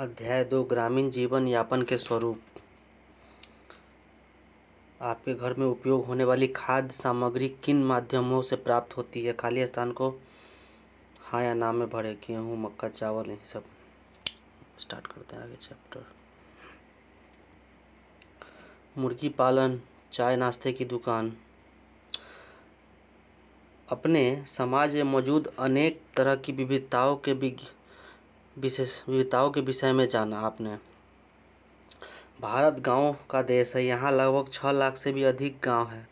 अध्याय दो ग्रामीण जीवन यापन के स्वरूप आपके घर में उपयोग होने वाली खाद्य सामग्री किन माध्यमों से प्राप्त होती है खाली स्थान को हाँ या ना में भरे गेहूँ मक्का चावल यही सब स्टार्ट करते हैं आगे चैप्टर मुर्गी पालन चाय नाश्ते की दुकान अपने समाज में मौजूद अनेक तरह की विविधताओं के विशेष विविधताओं के विषय में जाना आपने भारत गाँव का देश है यहाँ लगभग छः लाख से भी अधिक गाँव है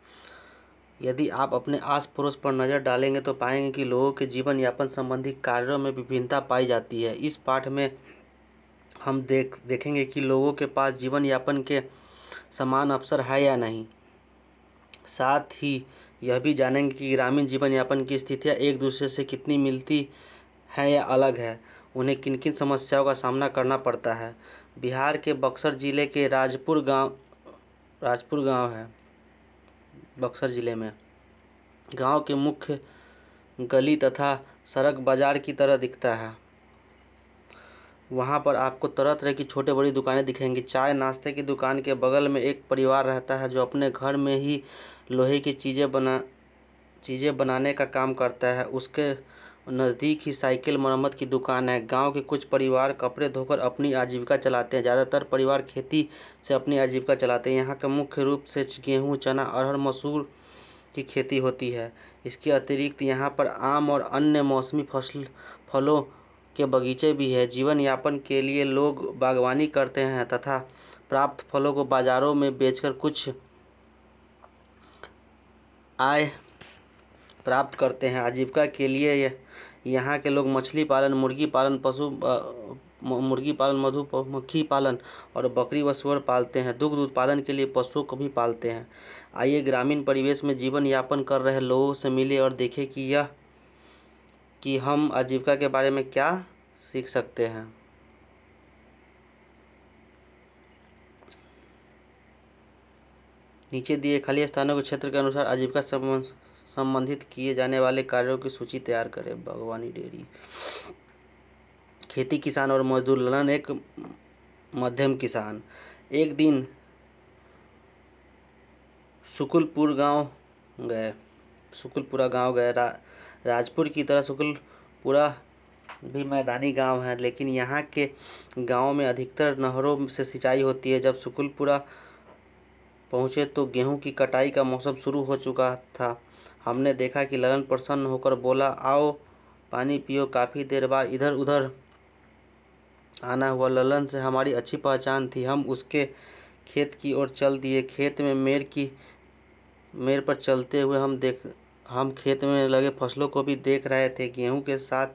यदि आप अपने आस पड़ोस पर नज़र डालेंगे तो पाएंगे कि लोगों के जीवन यापन संबंधी कार्यों में विभिन्नता पाई जाती है इस पाठ में हम देख देखेंगे कि लोगों के पास जीवन यापन के समान अवसर है या नहीं साथ ही यह भी जानेंगे कि ग्रामीण जीवन यापन की स्थितियाँ एक दूसरे से कितनी मिलती हैं या अलग है उन्हें किन किन समस्याओं का सामना करना पड़ता है बिहार के बक्सर ज़िले के राजपुर गांव राजपुर गांव है बक्सर ज़िले में गांव के मुख्य गली तथा सड़क बाज़ार की तरह दिखता है वहाँ पर आपको तरह तरह की छोटे बड़ी दुकानें दिखेंगी चाय नाश्ते की दुकान के बगल में एक परिवार रहता है जो अपने घर में ही लोहे की चीज़ें बना चीज़ें बनाने का काम करता है उसके नज़दीक ही साइकिल मरम्मत की दुकान है गांव के कुछ परिवार कपड़े धोकर अपनी आजीविका चलाते हैं ज़्यादातर परिवार खेती से अपनी आजीविका चलाते हैं यहाँ के मुख्य रूप से गेहूँ चना अरहर मसूर की खेती होती है इसके अतिरिक्त यहाँ पर आम और अन्य मौसमी फसल फलों के बगीचे भी है जीवन यापन के लिए लोग बागवानी करते हैं तथा प्राप्त फलों को बाज़ारों में बेचकर कुछ आय प्राप्त करते हैं आजीविका के लिए यहाँ के लोग मछली पालन मुर्गी पालन पशु मुर्गी पालन मधुमक्खी पालन और बकरी व सुअर पालते हैं दुग्ध उत्पादन के लिए पशुओं को भी पालते हैं आइए ग्रामीण परिवेश में जीवन यापन कर रहे लोगों से मिले और देखें कि यह कि हम आजीविका के बारे में क्या सीख सकते हैं नीचे दिए खाली स्थानों के क्षेत्र के अनुसार आजीविका संबंध संबंधित किए जाने वाले कार्यों की सूची तैयार करें बागवानी डेयरी खेती किसान और मजदूर ललन एक मध्यम किसान एक दिन सुकुलपुर गांव गए सुकुलपुरा गांव गए रा, राजपुर की तरह सुकुलपुरा भी मैदानी गांव है लेकिन यहाँ के गांव में अधिकतर नहरों से सिंचाई होती है जब सुकुलपुरा पहुँचे तो गेहूं की कटाई का मौसम शुरू हो चुका था हमने देखा कि ललन प्रसन्न होकर बोला आओ पानी पियो काफ़ी देर बाद इधर उधर आना हुआ ललन से हमारी अच्छी पहचान थी हम उसके खेत की ओर चल दिए खेत में मेर की मेर पर चलते हुए हम देख हम खेत में लगे फसलों को भी देख रहे थे गेहूं के साथ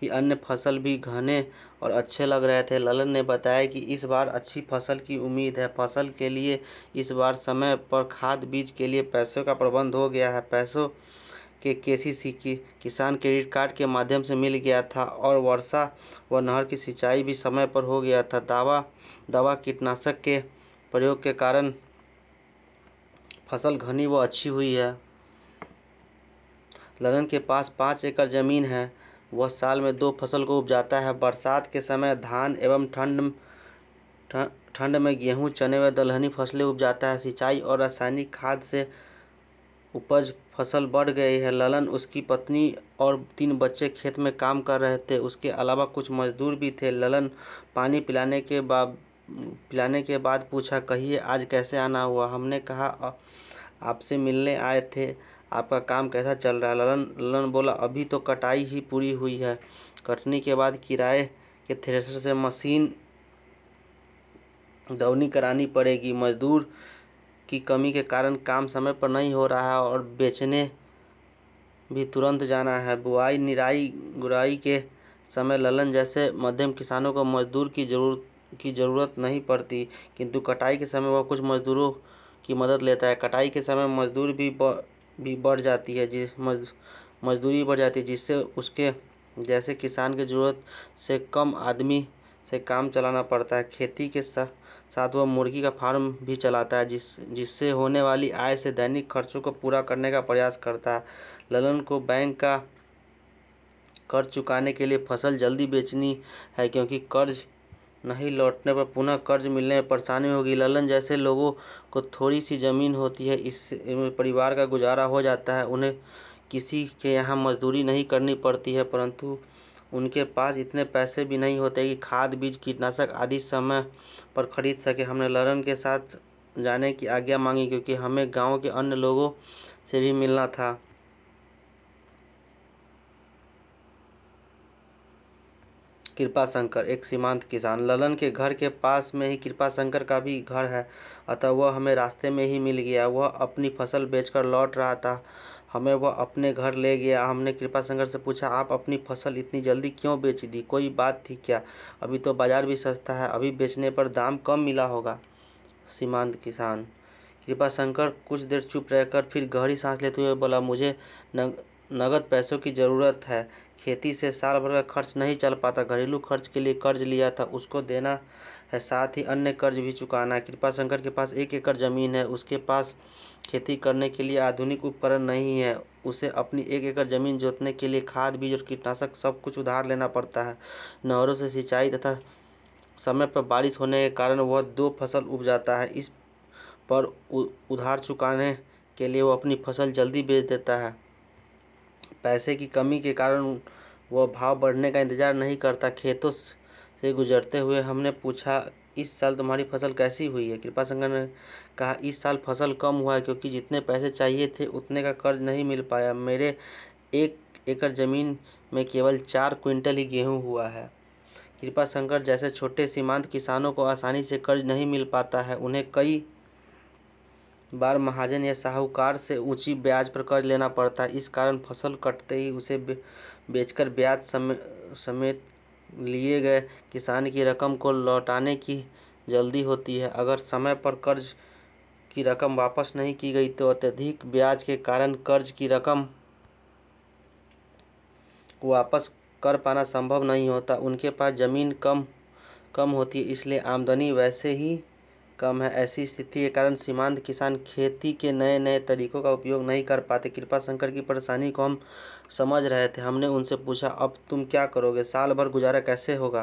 कि अन्य फसल भी घने और अच्छे लग रहे थे ललन ने बताया कि इस बार अच्छी फसल की उम्मीद है फसल के लिए इस बार समय पर खाद बीज के लिए पैसों का प्रबंध हो गया है पैसों के केसीसी की किसान क्रेडिट कार्ड के माध्यम से मिल गया था और वर्षा व नहर की सिंचाई भी समय पर हो गया था दावा दवा कीटनाशक के प्रयोग के कारण फसल घनी व अच्छी हुई है ललन के पास पाँच एकड़ ज़मीन है वह साल में दो फसल को उपजाता है बरसात के समय धान एवं ठंड ठंड में गेहूँ चने व दलहनी फसलें उपजाता है सिंचाई और रासायनिक खाद से उपज फसल बढ़ गई है ललन उसकी पत्नी और तीन बच्चे खेत में काम कर रहे थे उसके अलावा कुछ मजदूर भी थे ललन पानी पिलाने के बाद पिलाने के बाद पूछा कहिए आज कैसे आना हुआ हमने कहा आपसे मिलने आए थे आपका काम कैसा चल रहा है ललन ललन बोला अभी तो कटाई ही पूरी हुई है कटनी के बाद किराए के थ्रेसर से मशीन दौनी करानी पड़ेगी मजदूर की कमी के कारण काम समय पर नहीं हो रहा है और बेचने भी तुरंत जाना है बुआई निराई गुराई के समय ललन जैसे मध्यम किसानों को मजदूर की जरूरत की ज़रूरत नहीं पड़ती किंतु कटाई के समय वह कुछ मजदूरों की मदद लेता है कटाई के समय मजदूर भी भी बढ़ जाती है जिस मजदूरी बढ़ जाती है जिससे उसके जैसे किसान की ज़रूरत से कम आदमी से काम चलाना पड़ता है खेती के साथ साथ वह मुर्गी का फार्म भी चलाता है जिस जिससे होने वाली आय से दैनिक खर्चों को पूरा करने का प्रयास करता है ललन को बैंक का कर्ज चुकाने के लिए फसल जल्दी बेचनी है क्योंकि कर्ज नहीं लौटने पर पुनः कर्ज मिलने में परेशानी होगी ललन जैसे लोगों को थोड़ी सी ज़मीन होती है इससे परिवार का गुजारा हो जाता है उन्हें किसी के यहाँ मज़दूरी नहीं करनी पड़ती है परंतु उनके पास इतने पैसे भी नहीं होते कि खाद बीज कीटनाशक आदि समय पर ख़रीद सके हमने ललन के साथ जाने की आज्ञा मांगी क्योंकि हमें गाँव के अन्य लोगों से भी मिलना था कृपा शंकर एक सीमांत किसान ललन के घर के पास में ही कृपा शंकर का भी घर है अतः वह हमें रास्ते में ही मिल गया वह अपनी फसल बेचकर लौट रहा था हमें वह अपने घर ले गया हमने कृपा शंकर से पूछा आप अपनी फसल इतनी जल्दी क्यों बेच दी कोई बात थी क्या अभी तो बाज़ार भी सस्ता है अभी बेचने पर दाम कम मिला होगा सीमांत किसान कृपा शंकर कुछ देर चुप रहकर फिर गहरी सांस लेते हुए बोला मुझे नग, नगद पैसों की ज़रूरत है खेती से साल भर का खर्च नहीं चल पाता घरेलू खर्च के लिए कर्ज लिया था उसको देना है साथ ही अन्य कर्ज भी चुकाना है कृपा शंकर के पास एक एकड़ ज़मीन है उसके पास खेती करने के लिए आधुनिक उपकरण नहीं है उसे अपनी एक एकड़ ज़मीन जोतने के लिए खाद बीज और कीटनाशक सब कुछ उधार लेना पड़ता है नहरों से सिंचाई तथा समय पर बारिश होने के कारण वह दो फसल उग जाता है इस पर उधार चुकाने के लिए वो अपनी फसल जल्दी बेच देता है पैसे की कमी के कारण वह भाव बढ़ने का इंतजार नहीं करता खेतों से गुजरते हुए हमने पूछा इस साल तुम्हारी फसल कैसी हुई है कृपा शंकर ने कहा इस साल फसल कम हुआ है क्योंकि जितने पैसे चाहिए थे उतने का कर्ज नहीं मिल पाया मेरे एक एकड़ ज़मीन में केवल चार क्विंटल ही गेहूं हुआ है कृपा शंकर जैसे छोटे सीमांत किसानों को आसानी से कर्ज नहीं मिल पाता है उन्हें कई बार महाजन या साहूकार से ऊंची ब्याज पर कर्ज लेना पड़ता है इस कारण फसल कटते ही उसे बेचकर ब्याज समेत लिए गए किसान की रकम को लौटाने की जल्दी होती है अगर समय पर कर्ज की रकम वापस नहीं की गई तो अत्यधिक ब्याज के कारण कर्ज की रकम को वापस कर पाना संभव नहीं होता उनके पास ज़मीन कम कम होती है इसलिए आमदनी वैसे ही कम है ऐसी स्थिति के कारण सीमांत किसान खेती के नए नए तरीकों का उपयोग नहीं कर पाते कृपा शंकर की परेशानी को हम समझ रहे थे हमने उनसे पूछा अब तुम क्या करोगे साल भर गुजारा कैसे होगा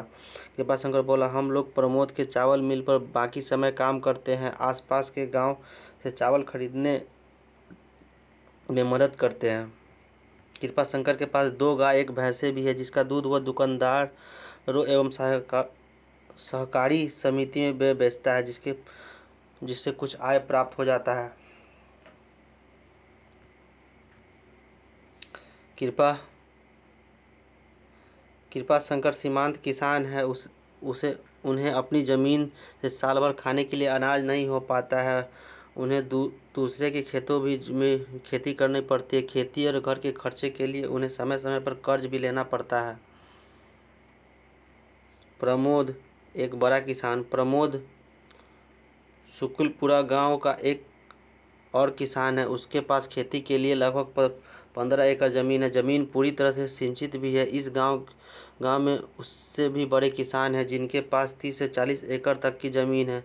कृपा शंकर बोला हम लोग प्रमोद के चावल मिल पर बाकी समय काम करते हैं आसपास के गांव से चावल खरीदने में मदद करते हैं कृपा शंकर के पास दो गाय एक भैंसे भी है जिसका दूध वह दुकानदारों एवं सहकार सहकारी समिति में बेचता है जिसके जिससे कुछ आय प्राप्त हो जाता है कृपा कृपा शंकर सीमांत किसान है उस उसे उन्हें अपनी ज़मीन से साल भर खाने के लिए अनाज नहीं हो पाता है उन्हें दू, दूसरे के खेतों भी में खेती करनी पड़ती है खेती और घर के खर्चे के लिए उन्हें समय समय पर कर्ज भी लेना पड़ता है प्रमोद एक बड़ा किसान प्रमोद शुक्लपुरा गांव का एक और किसान है उसके पास खेती के लिए लगभग पंद्रह एकड़ जमीन है ज़मीन पूरी तरह से सिंचित भी है इस गांव गांव में उससे भी बड़े किसान हैं जिनके पास तीस से चालीस एकड़ तक की ज़मीन है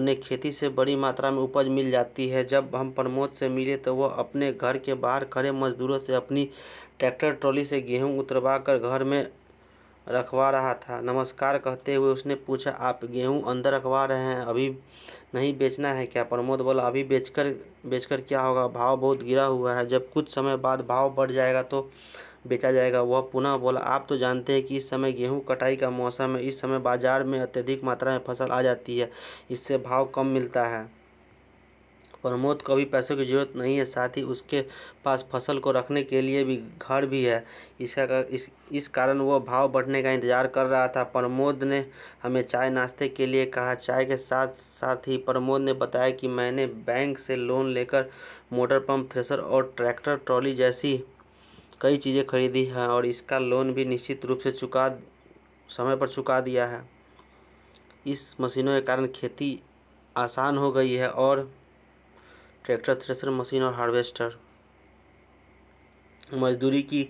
उन्हें खेती से बड़ी मात्रा में उपज मिल जाती है जब हम प्रमोद से मिले तो वह अपने घर के बाहर खड़े मज़दूरों से अपनी ट्रैक्टर ट्रॉली से गेहूँ उतरवा कर घर में रखवा रहा था नमस्कार कहते हुए उसने पूछा आप गेहूँ अंदर रखवा रहे हैं अभी नहीं बेचना है क्या प्रमोद बोला अभी बेचकर बेचकर क्या होगा भाव बहुत गिरा हुआ है जब कुछ समय बाद भाव बढ़ जाएगा तो बेचा जाएगा वह पुनः बोला आप तो जानते हैं कि इस समय गेहूं कटाई का मौसम है इस समय बाज़ार में अत्यधिक मात्रा में फसल आ जाती है इससे भाव कम मिलता है प्रमोद को अभी पैसों की जरूरत नहीं है साथ ही उसके पास फसल को रखने के लिए भी घर भी है इसका इस इस कारण वह भाव बढ़ने का इंतज़ार कर रहा था प्रमोद ने हमें चाय नाश्ते के लिए कहा चाय के साथ साथ ही प्रमोद ने बताया कि मैंने बैंक से लोन लेकर मोटर पंप थ्रेसर और ट्रैक्टर ट्रॉली जैसी कई चीज़ें खरीदी हैं और इसका लोन भी निश्चित रूप से चुका समय पर चुका दिया है इस मशीनों के कारण खेती आसान हो गई है और ट्रैक्टर थ्रेसर मशीन और हार्वेस्टर मजदूरी की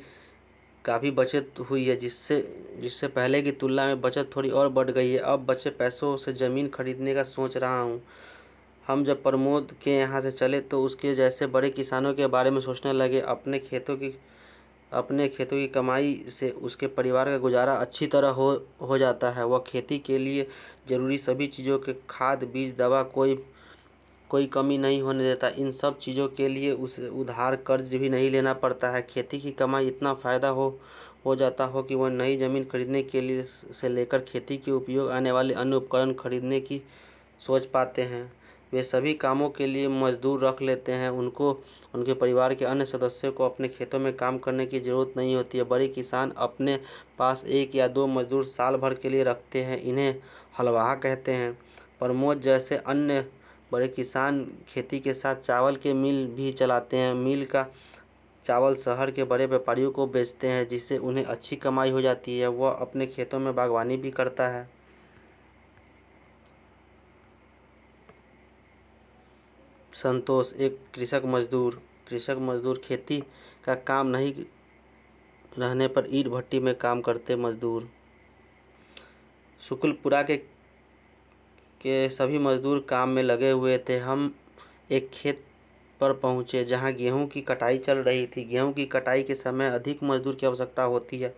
काफ़ी बचत हुई है जिससे जिससे पहले की तुलना में बचत थोड़ी और बढ़ गई है अब बचे पैसों से ज़मीन खरीदने का सोच रहा हूँ हम जब प्रमोद के यहाँ से चले तो उसके जैसे बड़े किसानों के बारे में सोचने लगे अपने खेतों की अपने खेतों की कमाई से उसके परिवार का गुजारा अच्छी तरह हो हो जाता है वह खेती के लिए ज़रूरी सभी चीज़ों के खाद बीज दवा कोई कोई कमी नहीं होने देता इन सब चीज़ों के लिए उस उधार कर्ज भी नहीं लेना पड़ता है खेती की कमाई इतना फ़ायदा हो हो जाता हो कि वह नई ज़मीन खरीदने के लिए से लेकर खेती के उपयोग आने वाले अन्य उपकरण खरीदने की सोच पाते हैं वे सभी कामों के लिए मजदूर रख लेते हैं उनको उनके परिवार के अन्य सदस्यों को अपने खेतों में काम करने की ज़रूरत नहीं होती है बड़े किसान अपने पास एक या दो मजदूर साल भर के लिए रखते हैं इन्हें हलवाहा कहते हैं प्रमोद जैसे अन्य बड़े किसान खेती के साथ चावल के मिल भी चलाते हैं मिल का चावल शहर के बड़े व्यापारियों को बेचते हैं जिससे उन्हें अच्छी कमाई हो जाती है वह अपने खेतों में बागवानी भी करता है संतोष एक कृषक मजदूर कृषक मजदूर खेती का काम नहीं रहने पर ईट भट्टी में काम करते मजदूर शुक्लपुरा के के सभी मज़दूर काम में लगे हुए थे हम एक खेत पर पहुँचे जहाँ गेहूँ की कटाई चल रही थी गेहूँ की कटाई के समय अधिक मज़दूर की आवश्यकता होती है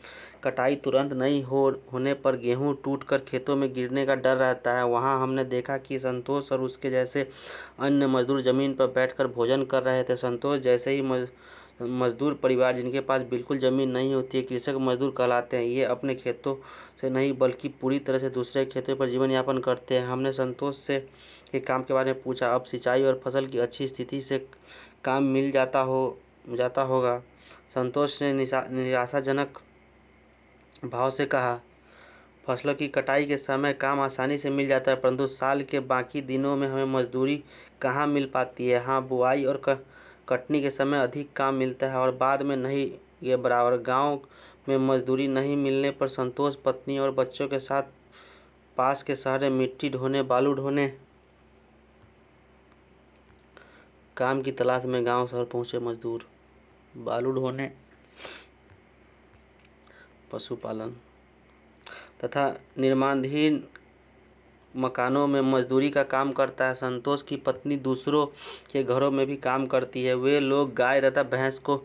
कटाई तुरंत नहीं हो होने पर गेहूँ टूटकर खेतों में गिरने का डर रहता है वहाँ हमने देखा कि संतोष और उसके जैसे अन्य मज़दूर ज़मीन पर बैठकर भोजन कर रहे थे संतोष जैसे ही मज़दूर परिवार जिनके पास बिल्कुल ज़मीन नहीं होती है कृषक मज़दूर कहलाते हैं ये अपने खेतों से नहीं बल्कि पूरी तरह से दूसरे खेतों पर जीवन यापन करते हैं हमने संतोष से के काम के बारे में पूछा अब सिंचाई और फसल की अच्छी स्थिति से काम मिल जाता हो जाता होगा संतोष ने निराशाजनक भाव से कहा फसलों की कटाई के समय काम आसानी से मिल जाता है परंतु साल के बाकी दिनों में हमें मजदूरी कहाँ मिल पाती है हाँ बुआई और कटनी के समय अधिक काम मिलता है और बाद में नहीं ये बराबर गांव में मजदूरी नहीं मिलने पर संतोष पत्नी और बच्चों के साथ पास के शहर मिट्टी ढोने बालू ढोने काम की तलाश में गांव शहर पहुंचे मजदूर बालू ढोने पशुपालन तथा निर्माणधीन मकानों में मजदूरी का काम करता है संतोष की पत्नी दूसरों के घरों में भी काम करती है वे लोग गाय तथा भैंस को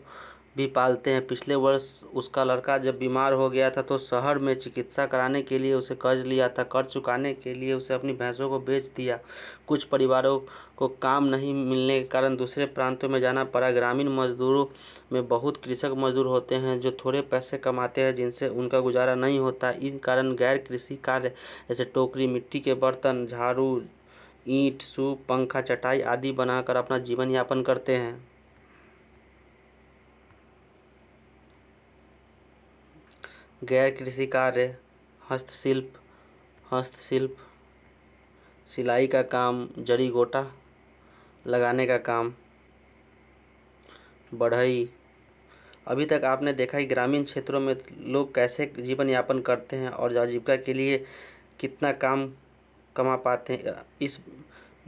भी पालते हैं पिछले वर्ष उसका लड़का जब बीमार हो गया था तो शहर में चिकित्सा कराने के लिए उसे कर्ज लिया था कर्ज चुकाने के लिए उसे अपनी भैंसों को बेच दिया कुछ परिवारों को काम नहीं मिलने के कारण दूसरे प्रांतों में जाना पड़ा ग्रामीण मजदूरों में बहुत कृषक मजदूर होते हैं जो थोड़े पैसे कमाते हैं जिनसे उनका गुजारा नहीं होता इन कारण गैर कृषि कार्य जैसे टोकरी मिट्टी के बर्तन झाड़ू ईंट सूप पंखा चटाई आदि बनाकर अपना जीवन यापन करते हैं गैर कृषि कार्य हस्तशिल्प हस्तशिल्प सिलाई का काम जड़ी गोटा लगाने का काम बढ़ई अभी तक आपने देखा कि ग्रामीण क्षेत्रों में लोग कैसे जीवन यापन करते हैं और आजीविका के लिए कितना काम कमा पाते हैं इस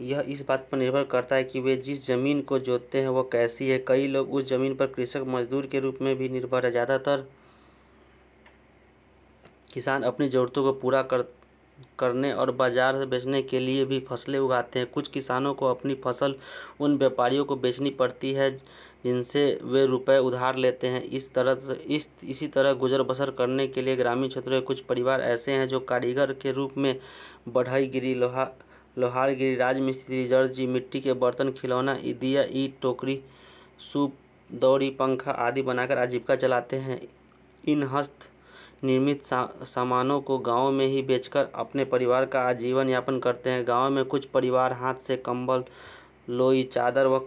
यह इस बात पर निर्भर करता है कि वे जिस ज़मीन को जोतते हैं वह कैसी है कई लोग उस ज़मीन पर कृषक मजदूर के रूप में भी निर्भर है ज़्यादातर किसान अपनी ज़रूरतों को पूरा कर करने और बाजार से बेचने के लिए भी फसलें उगाते हैं कुछ किसानों को अपनी फसल उन व्यापारियों को बेचनी पड़ती है जिनसे वे रुपए उधार लेते हैं इस तरह इस इसी तरह गुजर बसर करने के लिए ग्रामीण क्षेत्रों के कुछ परिवार ऐसे हैं जो कारीगर के रूप में बढ़ईगिरी गिरी लोहा लोहार गिरी राजमिस्त्री जर्जी मिट्टी के बर्तन खिलौना ईदिया ईट टोकरी सूप दौड़ी पंखा आदि बनाकर आजीविका चलाते हैं इन हस्त निर्मित सामानों को गाँव में ही बेचकर अपने परिवार का जीवन यापन करते हैं गाँव में कुछ परिवार हाथ से कंबल लोई चादर व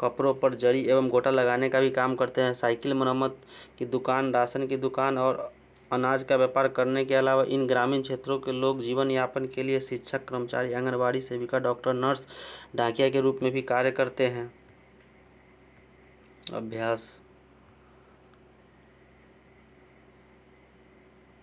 कपड़ों पर जरी एवं गोटा लगाने का भी काम करते हैं साइकिल मरम्मत की दुकान राशन की दुकान और अनाज का व्यापार करने के अलावा इन ग्रामीण क्षेत्रों के लोग जीवन यापन के लिए शिक्षक कर्मचारी आंगनबाड़ी सेविका डॉक्टर नर्स ढाकिया के रूप में भी कार्य करते हैं अभ्यास